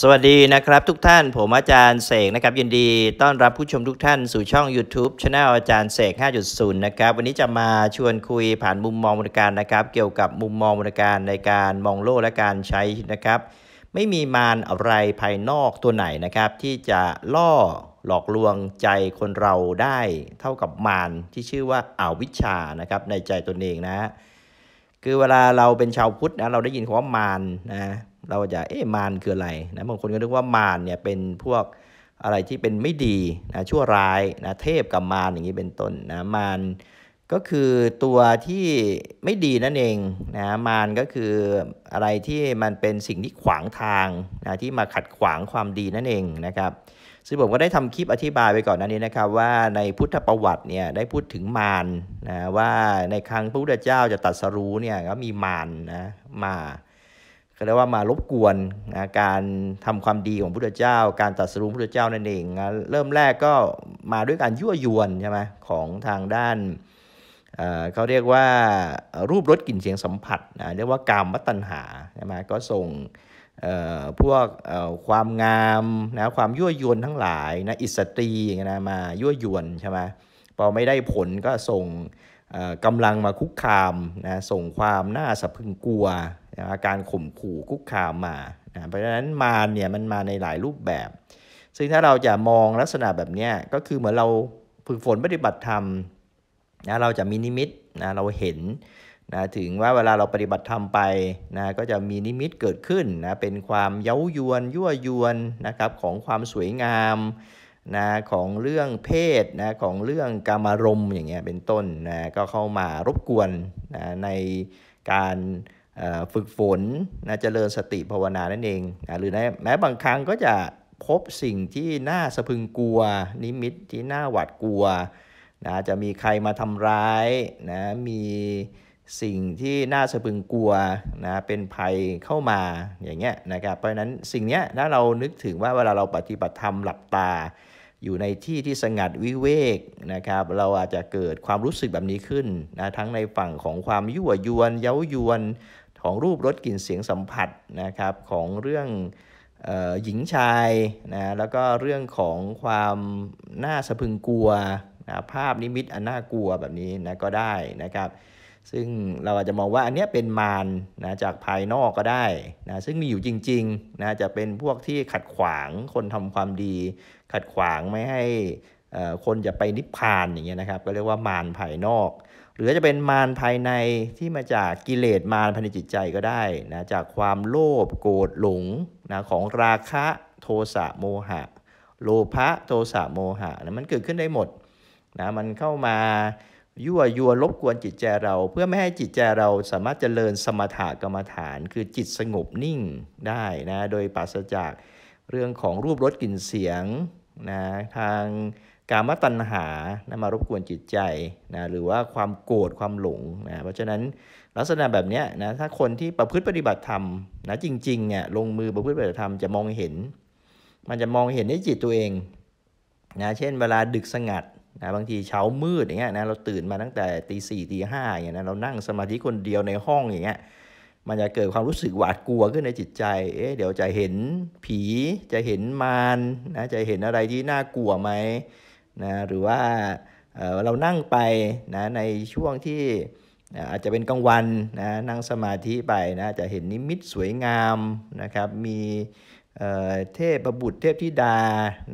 สวัสดีนะครับทุกท่านผมอาจารย์เสกนะครับ ยินดีต้อนรับผู้ชมทุกท่านสู่ช่อง YouTube c h anel อาจารย์เสก 5.0 นะครับ วันนี้จะมาชวนคุยผ่านมุมมองบริการนะครับ เกี่ยวกับมุมมองบริการในการมองโลกและการใช้นะครับ ไม่มีมารอะไรภายนอกตัวไหนนะครับ ที่จะล่อหลอกลวงใจคนเราได้ เท่ากับมารที่ชื่อว่าอาวิชชานะครับ ในใจตนเองนะ คือเวลาเราเป็นชาวพุทธนะเราได้ยินคำว่ามารนนะเราจะเอ๊ะมารคืออะไรนะบางคนก็นึกว่ามารเนี่ยเป็นพวกอะไรที่เป็นไม่ดีนะชั่วร้ายนะเทพกับมารอย่างนี้เป็นต้นนะมารก็คือตัวที่ไม่ดีนั่นเองนะมารก็คืออะไรที่มันเป็นสิ่งที่ขวางทางนะที่มาขัดขวางความดีนั่นเองนะครับซึ่งผมก็ได้ทำคลิปอธิบายไปก่อนนั้นนี้นะครับว่าในพุทธประวัติเนี่ยได้พูดถึงมารนะว่าในครั้งพระพุทธเจ้าจะตัดสรู้เนี่ยก็มีมารนะมาเรียกว่ามารบกวนนะการทำความดีของพระุทธเจ้า การตัดสรุพระพุทธเจ้านั่นเองนะเริ่มแรกก็มาด้วยการยั่วยวนใช่ไหมของทางด้านเขาเรียกว่ารูปรสกลิ่นเสียงสัมผัสนะเรียกว่ากามวัตัญหาใช่ไหมก็ส่งพวกความงามนะความยั่วยวนทั้งหลายนะอิสตรีอย่างเงี้ยนะมายั่วยวนใช่ไหมพอไม่ได้ผลก็ส่งกำลังมาคุกคามนะส่งความน่าสะพึงกลัวนะการข่มขู่คุกคามมานะเพราะฉะนั้นมารเนี่ยมันมาในหลายรูปแบบ ซึ่งถ้าเราจะมองลักษณะแบบนี้ก็คือ เหมือนเราฝึกฝนปฏิบัติธรรมนะเราจะมีนิมิตนะเราเห็นนะถึงว่าเวลาเราปฏิบัติธรรมไปนะก็จะมีนิมิตเกิดขึ้นนะเป็นความเย้ายวน ยั่วยวนนะครับของความสวยงามนะของเรื่องเพศนะของเรื่องกรรมรมอย่างเงี้ยเป็นต้นนะก็เข้ามารบกวนนะในการฝึกฝนนะเจริญสติภาวนานั่นเองนะหรือแม้บางครั้งก็จะพบสิ่งที่น่าสะพึงกลัว นิมิตที่น่าหวาดกลัวนะจะมีใครมาทำร้ายนะมีสิ่งที่น่าสะพึงกลัวนะเป็นภัยเข้ามาอย่างเงี้ยนะครับเพราะฉะนั้นสิ่งเนี้ยถ้าเรานึกถึงว่าเวลาเราปฏิบัติธรรมหลับตาอยู่ในที่ที่สงัดวิเวกนะครับ เราอาจจะเกิดความรู้สึกแบบนี้ขึ้นนะ ทั้งในฝั่งของความยั่วยวน เย้ายวนของรูปรสกลิ่นเสียงสัมผัสนะครับ ของเรื่องออหญิงชายนะ แล้วก็เรื่องของความน่าสะพึงกลัวนะภาพนิมิตอันน่ากลัวแบบนี้นะก็ได้นะครับซึ่งเราอาจจะมองว่าอันนี้เป็นมารนะจากภายนอกก็ได้นะซึ่งมีอยู่จริงๆนะจะเป็นพวกที่ขัดขวางคนทำความดีขัดขวางไม่ให้คนจะไปนิพพานอย่างเงี้ยนะครับก็เรียกว่ามารภายนอก หรือจะเป็นมารภายในที่มาจากกิเลสมารภายในจิตใจก็ได้นะจากความโลภโกรธหลงนะของราคะโทสะโมหะ โลภะโทสะโมหะนะมันเกิดขึ้นได้หมดนะมันเข้ามายั่วยวนรบกวนจิตใจเรา เพื่อไม่ให้จิตใจเราสามารถเจริญสมถะกรรมฐาน คือจิตสงบนิ่งได้นะ โดยปราศจากเรื่องของรูปรสกลิ่นเสียง นะ ทางการมตัญหานะมารบกวนจิตใจ นะ หรือว่าความโกรธ ความหลง นะ เพราะฉะนั้นลักษณะแบบนี้นะ ถ้าคนที่ประพฤติปฏิบัติธรรมนะจริงๆเนี่ย ลงมือประพฤติปฏิบัติธรรมจะมองเห็น มันจะมองเห็นในจิตตัวเอง นะ เช่นเวลาดึกสงัดนะบางทีเช้ามืดอย่างเงี้ยนะเราตื่นมาตั้งแต่ตีสี่ตีห้าอย่างเงี้ยนะเรานั่งสมาธิคนเดียวในห้องอย่างเงี้ยมันจะเกิดความรู้สึกหวาดกลัวขึ้นในจิตใจเอ๊ะเดี๋ยวจะเห็นผีจะเห็นมารนะจะเห็นอะไรที่น่ากลัวไหมนะหรือว่าเเรานั่งไปนะในช่วงที่นะอาจจะเป็นกลางวันนะนั่งสมาธิไปนะจะเห็นนิมิตสวยงามนะครับ มีเทพประบุตรเทพธิดา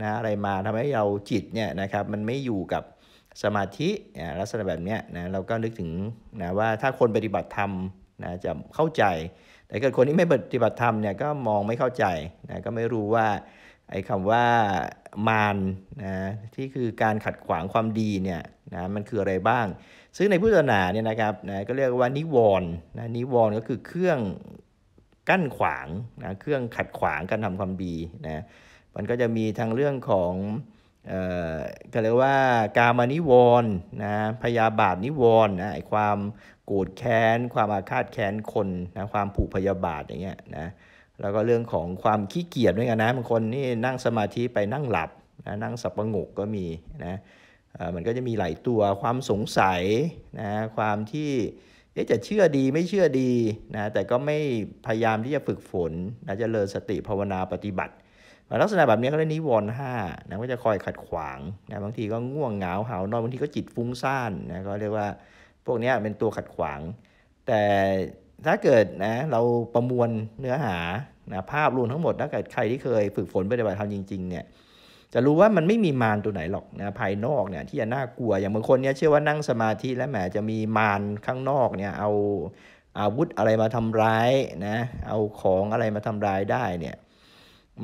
นะอะไรมาทำให้เราจิตเนี่ยนะครับมันไม่อยู่กับสมาธิลักษณะแบบนี้นะเราก็นึกถึงนะว่าถ้าคนปฏิบัติธรรมนะจะเข้าใจ แต่เกิดคนที่ไม่ปฏิบัติธรรมเนี่ยก็มองไม่เข้าใจนะก็ไม่รู้ว่า ไอ้คำว่ามารนะที่คือการขัดขวางความดีเนี่ยนะมันคืออะไรบ้าง ซึ่งในพุทธศาสนาเนี่ยนะครับนะก็เรียกว่านิวรณ์นะนิวรณ์ก็คือเครื่องกั้นขวางนะเครื่องขัดขวางการทำความดีนะมันก็จะมีทางเรื่องของเอ่อก็เรียกว่ากามานิวรณ์นะพยาบาทนิวรณ์นะความโกรธแค้นความอาฆาตแค้นคนนะความผูกพยาบาทอย่างเงี้ยนะแล้วก็เรื่องของความขี้เกียจด้วยกันนะบางคนนี่นั่งสมาธิไปนั่งหลับนะนั่งสับประงกก็มีนะมันก็จะมีหลายตัวความสงสัยนะความที่จะเชื่อดี ไม่เชื่อดีนะแต่ก็ไม่พยายามที่จะฝึกฝนนะจะเลิญสติภาวนาปฏิบัติ ลักษณะแบบนี้เขาเรียกนิวรณ์ห้านะก็จะคอยขัดขวางนะบางทีก็ง่วงเหงาหานอนบางทีก็จิตฟุ้งซ่านนะก็เรียกว่าพวกนี้เป็นตัวขัดขวางแต่ถ้าเกิดนะเราประมวลเนื้อหานะภาพรวมทั้งหมดถ้าเกิดใครที่เคย ฝึกฝนปฏิบัติธรรมจริง ๆเนี่ยจะรู้ว่ามันไม่มีมารตัวไหนหรอกนะภายนอกเนี่ยที่จะน่ากลัวอย่างบางคนเนี่ยเชื่อว่านั่งสมาธิ แล้วแหมจะมีมารข้างนอกเนี่ยเอาอาวุธอะไรมาทำร้ายนะเอาของอะไรมาทำร้ายได้เนี่ย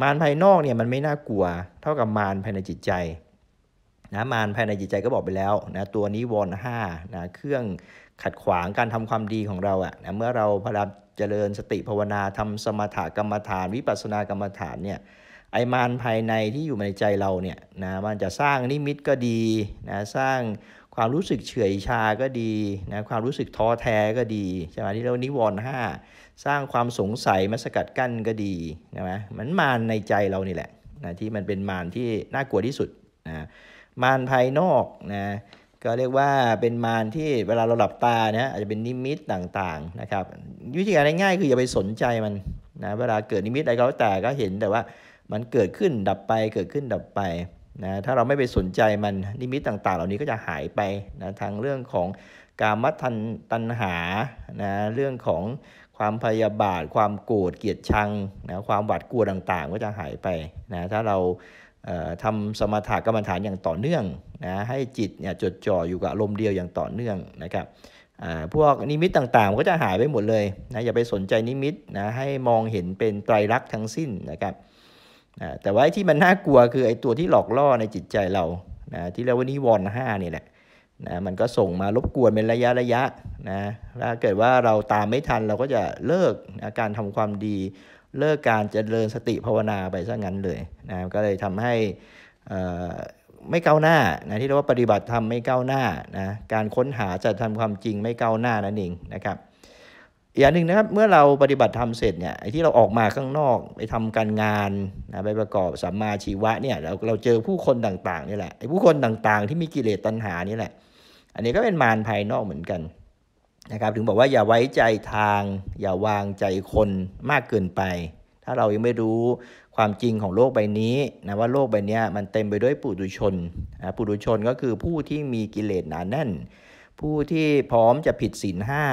มารภายนอกเนี่ยมันไม่น่ากลัว เท่ากับมารภายในจิตใจนะมารภายในจิตใจก็บอกไปแล้วนะตัวนี้วอนห้านะเครื่องขัดขวางการทำความดีของเราอะนะเมื่อเราพยายามเจริญสติภาวนาทำสมถกรรมฐาน วิปัสสนากรรมฐานเนี่ยไอมานภายในที่อยู่ในใจเราเนี่ยนะมันจะสร้างนิมิตก็ดีนะสร้างความรู้สึกเฉื่อยชาก็ดีนะความรู้สึกท้อแท้ก็ดีใช่ไหมที่เรานิวรณ์ห้าสร้างความสงสัยมาสกัดกั้นก็ดีใช่ไหมมันมานในใจเรานี่แหละนะที่มันเป็นมานที่น่ากลัวที่สุดนะมานภายนอกนะก็เรียกว่าเป็นมารที่เวลาเราหลับตาเนี่ยอาจจะเป็นนิมิตต่างๆนะครับวิธีการง่ายๆคืออย่าไปสนใจมันนะเวลาเกิดนิมิตอะไรก็แต่ก็เห็นแต่ว่ามันเกิดขึ้นดับไปเกิดขึ้นดับไปนะถ้าเราไม่ไปสนใจมันนิมิตต่างๆ เหล่านี้ก็จะหายไปนะทางเรื่องของการมัทันตันหานะเรื่องของความพยาบาท ความโกรธเกลียดชังนะความหวาดกลัวต่าง ๆ ก็จะหายไปนะถ้าเราทำสมถะกรรมฐานอย่างต่อเนื่องนะให้จิตเนี่ยจดจ่ออยู่กับอารมณ์เดียวอย่างต่อเนื่องนะครับพวกนิมิตต่างๆ ก็จะหายไปหมดเลยนะอย่าไปสนใจนิมิตนะให้มองเห็นเป็นไตรลักษณ์ทั้งสิ้นนะครับแต่ว่าที่มันน่ากลัวคือไอ้ตัวที่หลอกล่อในจิตใจเรานะที่เรียกว่านิวรณ์ห้านี่แหละนะมันก็ส่งมารบกวนเป็นระยะระยะนะถ้าเกิดว่าเราตามไม่ทันเราก็จะเลิกนะการทำความดีเลิกการเจริญสติภาวนาไปซะงั้นเลยนะก็เลยทำให้ไม่ก้าวหน้านะที่เรียกว่าปฏิบัติธรรมไม่ก้าวหน้านะการค้นหาจะทำความจริงไม่ก้าวหน้านั่นเองนะครับอย่างหนึ่งนะครับ เมื่อเราปฏิบัติธรรมเสร็จเนี่ยไอ้ที่เราออกมาข้างนอกไปทำการงานนะไปประกอบสัมมาชีวะเนี่ยเราเราเจอผู้คนต่างๆนี่แหละไอ้ผู้คนต่างๆที่มีกิเลสตัณหานี่แหละ อันนี้ก็เป็นมารภายนอกเหมือนกันนะครับ ถึงบอกว่าอย่าไว้ใจทาง อย่าวางใจคนมากเกินไป ถ้าเรายังไม่รู้ความจริงของโลกใบนี้นะว่าโลกใบนี้มันเต็มไปด้วยปุถุชนนะปุถุชนก็คือผู้ที่มีกิเลสหนาแน่นผู้ที่พร้อมจะผิดศีลห้า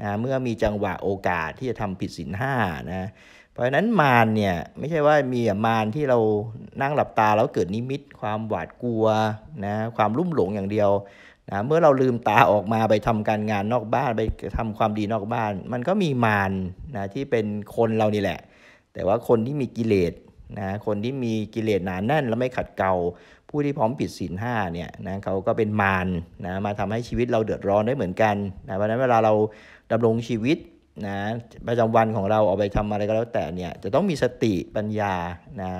นะเมื่อมีจังหวะโอกาสที่จะทำผิดศีลห้านะเพราะฉะนั้นมารเนี่ย ไม่ใช่ว่ามีมารที่เรานั่งหลับตาแล้วเกิดนิมิต ความหวาดกลัวนะความลุ่มหลงอย่างเดียวนะเมื่อเราลืมตาออกมาไปทำการงานนอกบ้านไปทำความดีนอกบ้านมันก็มีมารนะที่เป็นคนเรานี่แหละแต่ว่าคนที่มีกิเลสนะ คนที่มีกิเลสหนาแน่นแล้วไม่ขัดเกลาผู้ที่พร้อมผิดศีลห้าเนี่ยนะเขาก็เป็นมารนะมาทำให้ชีวิตเราเดือดร้อนได้เหมือนกันนะเพราะนั้นเวลาเราดำรงชีวิตนะประจำวันของเราเอาไปทำอะไรก็แล้วแต่เนี่ยจะต้องมีสติปัญญานะ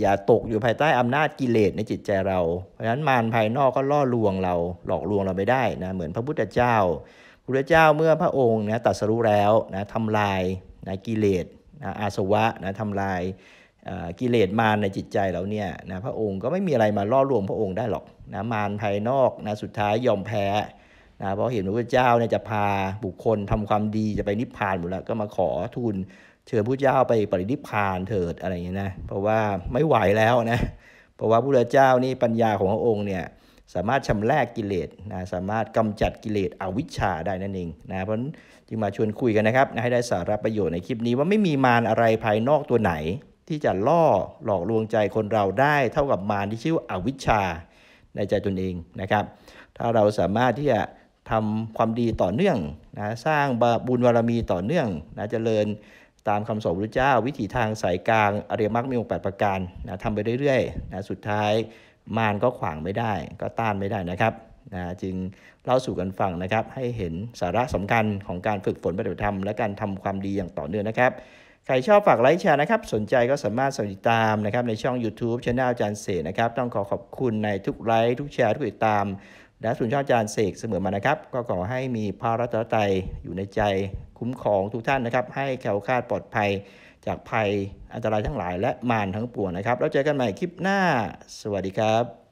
อย่าตกอยู่ภายใต้อำนาจกิเลสในจิตใจเรา เพราะฉะนั้นมารภายนอกก็ล่อลวงเราหลอกลวงเราไม่ได้นะเหมือนพระพุทธเจ้าพระพุทธเจ้าเมื่อพระองค์นะตัดสรูแล้วนะทำลายนะกิเลสนะอาสวะนะทำลายกิเลสมารในจิตใจเราเนี่ยนะพระองค์ก็ไม่มีอะไรมาล่อลวงพระองค์ได้หรอกนะมารภายนอกนะสุดท้ายยอมแพ้นะเพราะเห็นพระเจ้าเนี่ยจะพาบุคคลทำความดีจะไปนิพพานหมดแล้วก็มาขอทูลเชิญพระเจ้าไปปรินิพพานเถิดอะไรอย่างนี้นะเพราะว่าไม่ไหวแล้วนะเพราะว่าพระเจ้านี่ปัญญาของพระองค์เนี่ยสามารถชำระกกิเลสนะสามารถกำจัดกิเลสอวิชชาได้นั่นเองนะเพราะจึงมาชวนคุยกันนะครับให้ได้สาระประโยชน์ในคลิปนี้ว่าไม่มีมารอะไรภายนอกตัวไหน ที่จะล่อหลอกลวงใจคนเราได้ เท่ากับมารที่ชื่ออวิชชา ในใจตนเองนะครับ ถ้าเราสามารถที่จะทำความดีต่อเนื่องนะสร้างบุญบารมีต่อเนื่องนะจะเจริญตามคำสอนพระเจ้าวิถีทางสายกลางอริยมรรคมีองค์8ประการนะทำไปเรื่อยๆนะสุดท้ายมารก็ขวางไม่ได้ ก็ต้านไม่ได้นะครับนะจึงเล่าสู่กันฟังนะครับ ให้เห็นสาระสำคัญของการฝึกฝนปฏิบัติธรรมและการทำความดีอย่างต่อเนื่องนะครับ ใครชอบฝากไลค์แชร์นะครับ สนใจก็สามารถสติดตามนะครับ ในช่อง YouTube ช anel อาจารย์เสกนะครับ ต้องขอขอบคุณในทุกไลค์ ทุกแชร์ ทุกติดตาม และสุนช่ออาจารย์เสกเสมอมานะครับก็ขอให้มีพระรัตนตรัยอยู่ในใจคุ้มครองทุกท่านนะครับ ให้แข็งแกร่งปลอดภัยจากภัยอันตรายทั้งหลายและมารทั้งปวงนะครับ แล้วเจอกันใหม่คลิปหน้าสวัสดีครับ